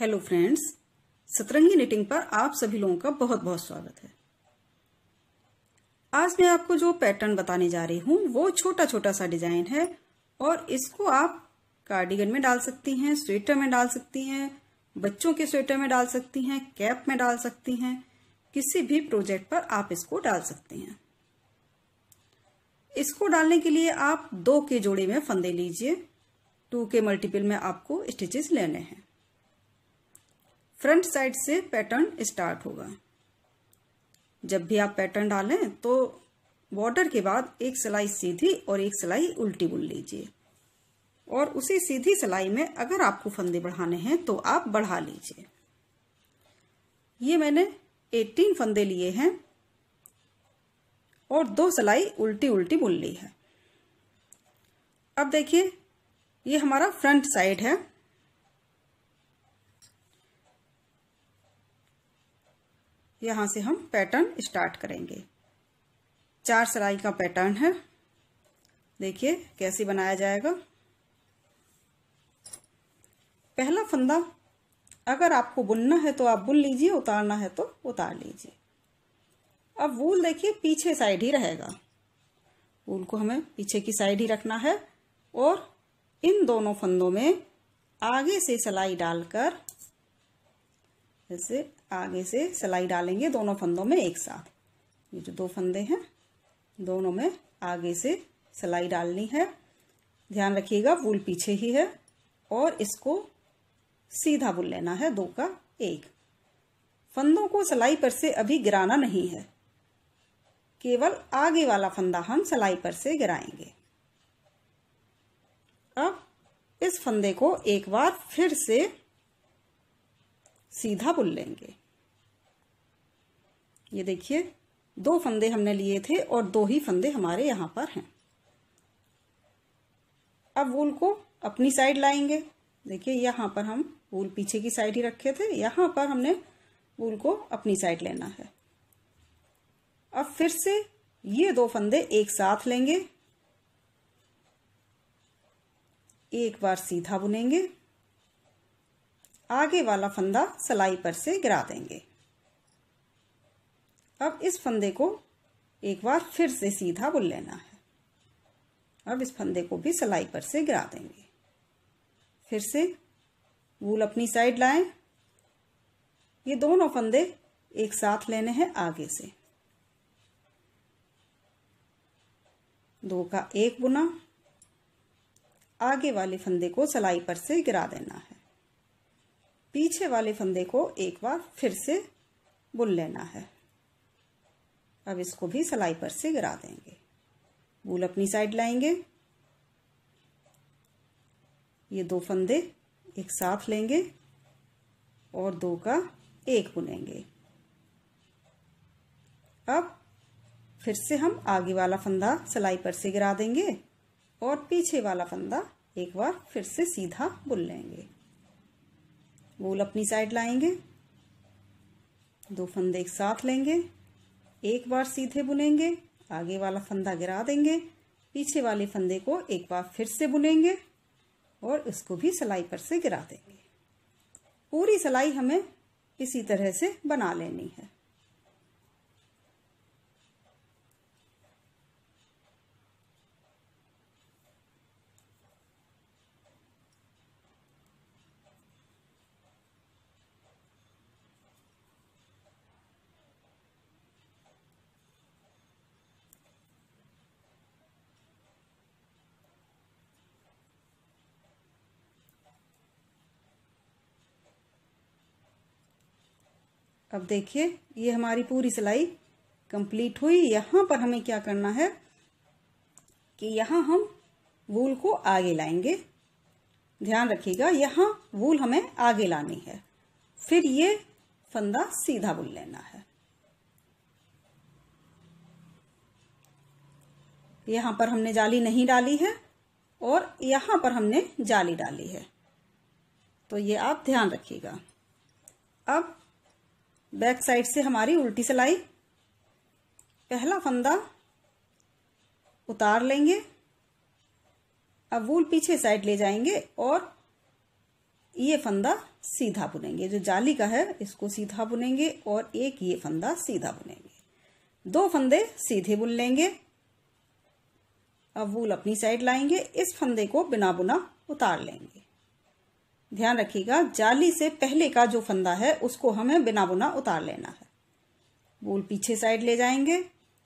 Hello friends सतरंगी knitting पर आप सभी लोगों का बहुत बहुत स्वागत है आज मैं आपको जो पैटर्न बताने जा रही हूं वो छोटा छोटा सा डिजाइन है और इसको आप कार्डिगन में डाल सकती हैं स्वेटर में डाल सकती हैं बच्चों के स्वेटर में डाल सकती हैं कैप में डाल सकती हैं किसी भी प्रोजेक्ट पर आप इसको डाल सकते हैं इसको डालने के लिए आप दो के जोड़े में फंदे लीजिए टू के मल्टीपल में आपको स्टिचेस लेने हैं फ्रंट साइड से पैटर्न स्टार्ट होगा जब भी आप पैटर्न डालें तो बॉर्डर के बाद एक सिलाई सीधी और एक सिलाई उल्टी बुन लीजिए और उसी सीधी सिलाई में अगर आपको फंदे बढ़ाने हैं तो आप बढ़ा लीजिए ये मैंने 18 फंदे लिए हैं और दो सिलाई उल्टी उल्टी बुन ली है अब देखिए ये हमारा फ्रंट साइड है यहाँ से हम पैटर्न स्टार्ट करेंगे चार सिलाई का पैटर्न है देखिए कैसे बनाया जाएगा पहला फंदा अगर आपको बुनना है तो आप बुन लीजिए उतारना है तो उतार लीजिए अब वूल देखिए पीछे साइड ही रहेगा वूल को हमें पीछे की साइड ही रखना है और इन दोनों फंदों में आगे से सिलाई डालकर जैसे आगे से सिलाई डालेंगे दोनों फंदों में एक साथ ये जो दो फंदे हैं दोनों में आगे से सिलाई डालनी है ध्यान रखिएगा वूल पीछे ही है और इसको सीधा बुल लेना है दो का एक फंदों को सिलाई पर से अभी गिराना नहीं है केवल आगे वाला फंदा हम सिलाई पर से गिराएंगे अब इस फंदे को एक बार फिर से सीधा बुल लेंगे ये देखिए दो फंदे हमने लिए थे और दो ही फंदे हमारे यहाँ पर हैं अब वूल को अपनी साइड लाएंगे देखिए यहाँ पर हम वूल पीछे की साइड ही रखे थे यहाँ पर हमने वूल को अपनी साइड लेना है अब फिर से ये दो फंदे एक साथ लेंगे एक बार सीधा बुनेंगे आगे वाला फंदा सिलाई पर से गिरा देंगे अब इस फंदे को एक बार फिर से सीधा बुन लेना है अब इस फंदे को भी सिलाई पर से गिरा देंगे फिर से वूल अपनी साइड लाएं ये दोनों फंदे एक साथ लेने हैं आगे से दो का एक बुना आगे वाले फंदे को सिलाई पर से गिरा देना है पीछे वाले फंदे को एक बार फिर से बुन लेना है अब इसको भी सिलाई पर से गिरा देंगे वूल अपनी साइड लाएंगे ये दो फंदे एक साथ लेंगे और दो का एक बुनेंगे अब फिर से हम आगे वाला फंदा सिलाई पर से गिरा देंगे और पीछे वाला फंदा एक बार फिर से सीधा बुन लेंगे वूल अपनी साइड लाएंगे दो फंदे एक साथ लेंगे एक बार सीधे बुनेंगे आगे वाला फंदा गिरा देंगे पीछे वाले फंदे को एक बार फिर से बुनेंगे और उसको भी सिलाई पर से गिरा देंगे पूरी सिलाई हमें इसी तरह से बना लेनी है अब देखिए ये हमारी पूरी सिलाई कंप्लीट हुई यहां पर हमें क्या करना है कि यहां हम वूल को आगे लाएंगे ध्यान रखिएगा यहां वूल हमें आगे लानी है फिर ये फंदा सीधा बुन लेना है यहां पर हमने जाली नहीं डाली है और यहां पर हमने जाली डाली है तो ये आप ध्यान रखिएगा अब बैक साइड से हमारी उल्टी सिलाई पहला फंदा उतार लेंगे अब वूल पीछे साइड ले जाएंगे और ये फंदा सीधा बुनेंगे जो जाली का है इसको सीधा बुनेंगे और एक ये फंदा सीधा बुनेंगे दो फंदे सीधे बुन लेंगे अब वूल अपनी साइड लाएंगे इस फंदे को बिना बुना उतार लेंगे ध्यान रखिएगा जाली से पहले का जो फंदा है उसको हमें बिना बुना उतार लेना है बोल पीछे साइड ले जाएंगे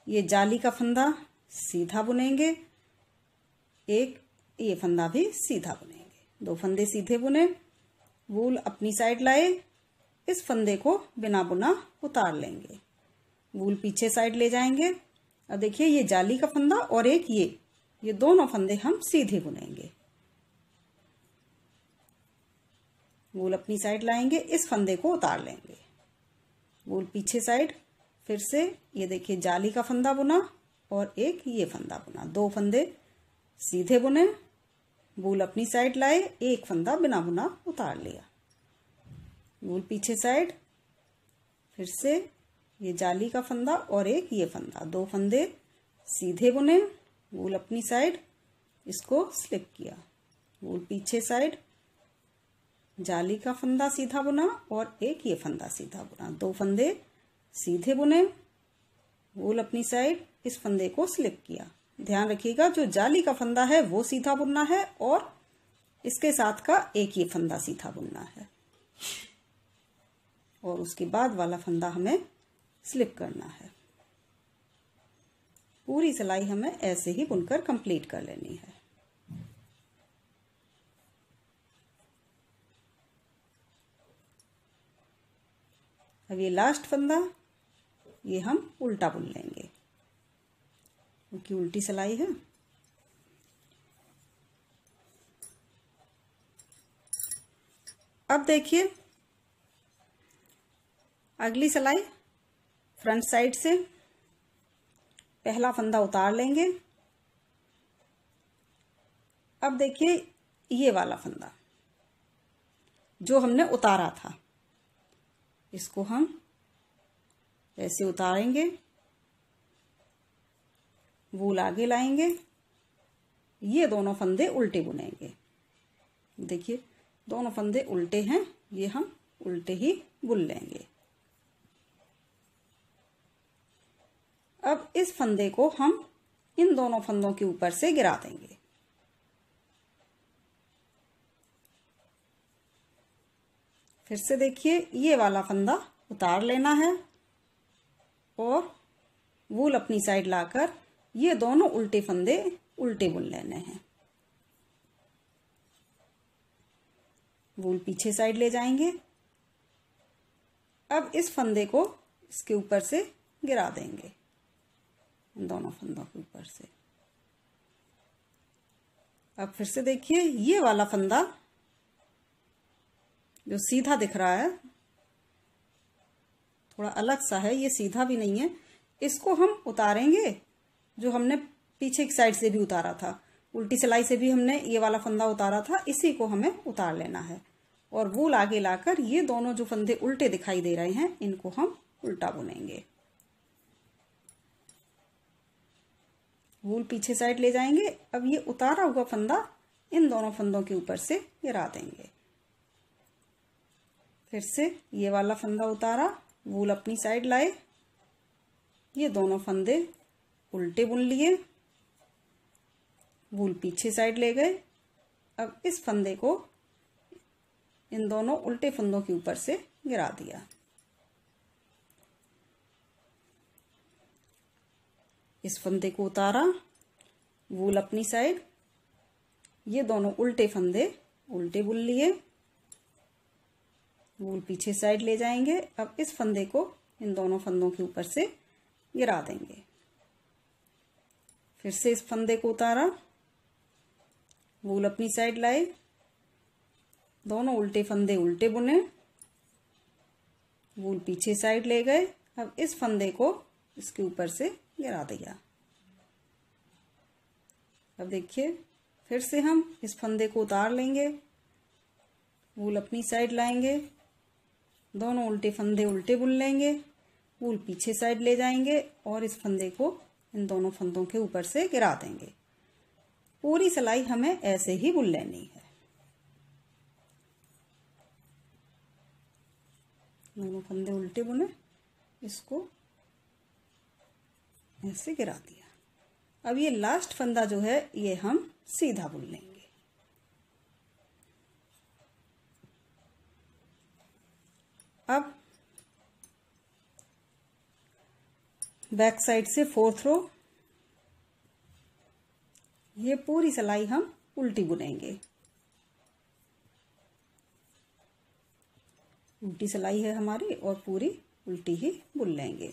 ये जाली का फंदा सीधा बुनेंगे एक ये फंदा भी सीधा बुनेंगे दो फंदे सीधे बुने वूल अपनी साइड लाए इस फंदे को बिना बुना उतार लेंगे वूल पीछे साइड ले जाएंगे अब देखिए ये जाली का फंदा और एक ये ये दोनों फंदे हम सीधे बुनेंगे गोल अपनी साइड लाएंगे इस फंदे को उतार लेंगे गोल पीछे साइड फिर से ये देखिए जाली का फंदा बुना और एक ये फंदा बुना दो फंदे सीधे बुने गोल अपनी साइड लाए एक फंदा बिना बुना उतार लिया गोल पीछे साइड फिर से ये जाली का फंदा और एक ये फंदा दो फंदे सीधे बुने गोल अपनी साइड इसको स्लिप किया गोल पीछे साइड जाली का फंदा सीधा बुना और एक ये फंदा सीधा बुना दो फंदे सीधे बुने वूल अपनी साइड इस फंदे को स्लिप किया ध्यान रखिएगा जो जाली का फंदा है वो सीधा बुनना है और इसके साथ का एक ये फंदा सीधा बुनना है और उसके बाद वाला फंदा हमें स्लिप करना है पूरी सिलाई हमें ऐसे ही बुनकर कंप्लीट कर लेनी है अब ये लास्ट फंदा ये हम उल्टा बुन लेंगे क्योंकि उल्टी सिलाई है अब देखिए अगली सलाई फ्रंट साइड से पहला फंदा उतार लेंगे अब देखिए ये वाला फंदा जो हमने उतारा था इसको हम ऐसे उतारेंगे वूल आगे लाएंगे ये दोनों फंदे उल्टे बुनेंगे देखिए दोनों फंदे उल्टे हैं ये हम उल्टे ही बुन लेंगे अब इस फंदे को हम इन दोनों फंदों के ऊपर से गिरा देंगे फिर से देखिए ये वाला फंदा उतार लेना है और वूल अपनी साइड लाकर ये दोनों उल्टे फंदे उल्टे बुन लेने हैं वूल पीछे साइड ले जाएंगे अब इस फंदे को इसके ऊपर से गिरा देंगे इन दोनों फंदों के ऊपर से अब फिर से देखिए ये वाला फंदा जो सीधा दिख रहा है थोड़ा अलग सा है ये सीधा भी नहीं है इसको हम उतारेंगे जो हमने पीछे की साइड से भी उतारा था उल्टी सिलाई से भी हमने ये वाला फंदा उतारा था इसी को हमें उतार लेना है और वूल आगे लाकर ये दोनों जो फंदे उल्टे दिखाई दे रहे हैं इनको हम उल्टा बुनेंगे वूल पीछे साइड ले जाएंगे अब ये उतारा हुआ फंदा इन दोनों फंदों के ऊपर से गिरा देंगे फिर से ये वाला फंदा उतारा वूल अपनी साइड लाए ये दोनों फंदे उल्टे बुन लिए वूल पीछे साइड ले गए अब इस फंदे को इन दोनों उल्टे फंदों के ऊपर से गिरा दिया इस फंदे को उतारा वूल अपनी साइड ये दोनों उल्टे फंदे उल्टे बुन लिए वूल पीछे साइड ले जाएंगे अब इस फंदे को इन दोनों फंदों के ऊपर से गिरा देंगे फिर से इस फंदे को उतारा वूल अपनी साइड लाए दोनों उल्टे फंदे उल्टे बुने वूल पीछे साइड ले गए अब इस फंदे को इसके ऊपर से गिरा दिया अब देखिए फिर से हम इस फंदे को उतार लेंगे वूल अपनी साइड लाएंगे दोनों उल्टे फंदे उल्टे बुन लेंगे वूल पीछे साइड ले जाएंगे और इस फंदे को इन दोनों फंदों के ऊपर से गिरा देंगे पूरी सिलाई हमें ऐसे ही बुन लेनी है दोनों फंदे उल्टे बुने इसको ऐसे गिरा दिया अब ये लास्ट फंदा जो है ये हम सीधा बुन लेंगे बैक साइड से फोर्थ रो ये पूरी सिलाई हम उल्टी बुनेंगे उल्टी सिलाई है हमारी और पूरी उल्टी ही बुन लेंगे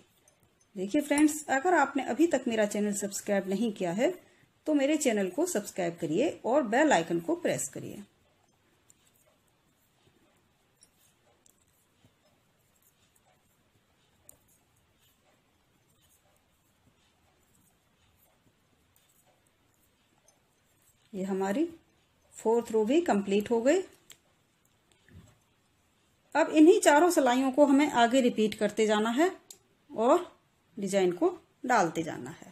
देखिए फ्रेंड्स अगर आपने अभी तक मेरा चैनल सब्सक्राइब नहीं किया है तो मेरे चैनल को सब्सक्राइब करिए और बेल आइकन को प्रेस करिए ये हमारी फोर्थ रो भी कंप्लीट हो गई अब इन्हीं चारों सिलाइयों को हमें आगे रिपीट करते जाना है और डिजाइन को डालते जाना है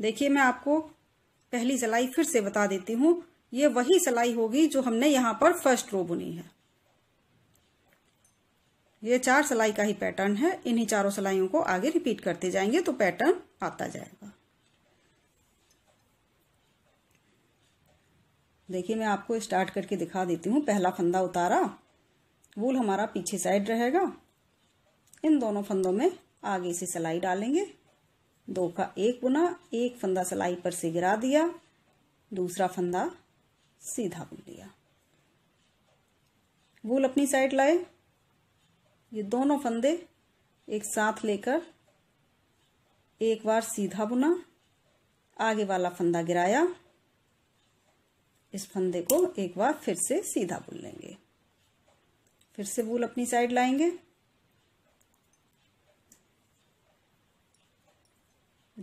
देखिए मैं आपको पहली सिलाई फिर से बता देती हूं ये वही सिलाई होगी जो हमने यहां पर फर्स्ट रो बुनी है ये चार सिलाई का ही पैटर्न है इन्हीं चारों सिलाइयों को आगे रिपीट करते जाएंगे तो पैटर्न आता जाएगा देखिए मैं आपको स्टार्ट करके दिखा देती हूँ पहला फंदा उतारा वूल हमारा पीछे साइड रहेगा इन दोनों फंदों में आगे से सिलाई डालेंगे दो का एक बुना एक फंदा सिलाई पर से गिरा दिया दूसरा फंदा सीधा बुन दिया वूल अपनी साइड लाए ये दोनों फंदे एक साथ लेकर एक बार सीधा बुना आगे वाला फंदा गिराया इस फंदे को एक बार फिर से सीधा बुन लेंगे फिर से वूल अपनी साइड लाएंगे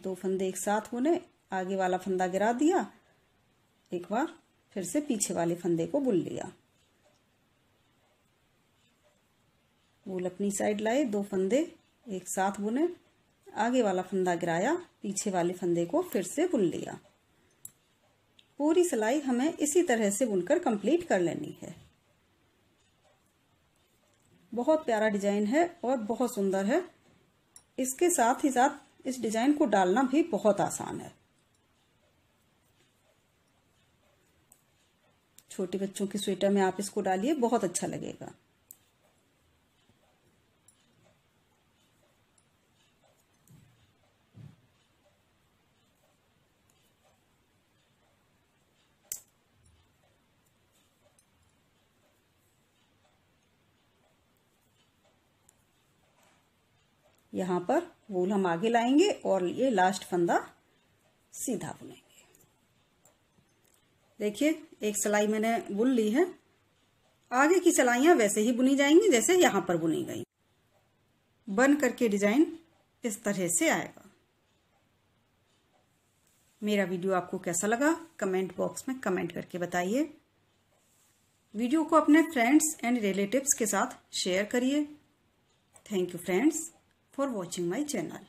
दो फंदे एक साथ बुने आगे वाला फंदा गिरा दिया एक बार फिर से पीछे वाले फंदे को बुन लिया वूल अपनी साइड लाए दो फंदे एक साथ बुने आगे वाला फंदा गिराया पीछे वाले फंदे को फिर से बुन लिया पूरी सिलाई हमें इसी तरह से बुनकर कंप्लीट कर लेनी है बहुत प्यारा डिजाइन है और बहुत सुंदर है इसके साथ ही साथ इस डिजाइन को डालना भी बहुत आसान है छोटे बच्चों की स्वेटर में आप इसको डालिए बहुत अच्छा लगेगा यहाँ पर वूल हम आगे लाएंगे और ये लास्ट फंदा सीधा बुनेंगे देखिए एक सिलाई मैंने बुन ली है आगे की सिलाइया वैसे ही बुनी जाएंगी जैसे यहां पर बुनी गई बन करके डिजाइन इस तरह से आएगा मेरा वीडियो आपको कैसा लगा कमेंट बॉक्स में कमेंट करके बताइए वीडियो को अपने फ्रेंड्स एंड रिलेटिव्स के साथ शेयर करिए thank you friends for watching my channel.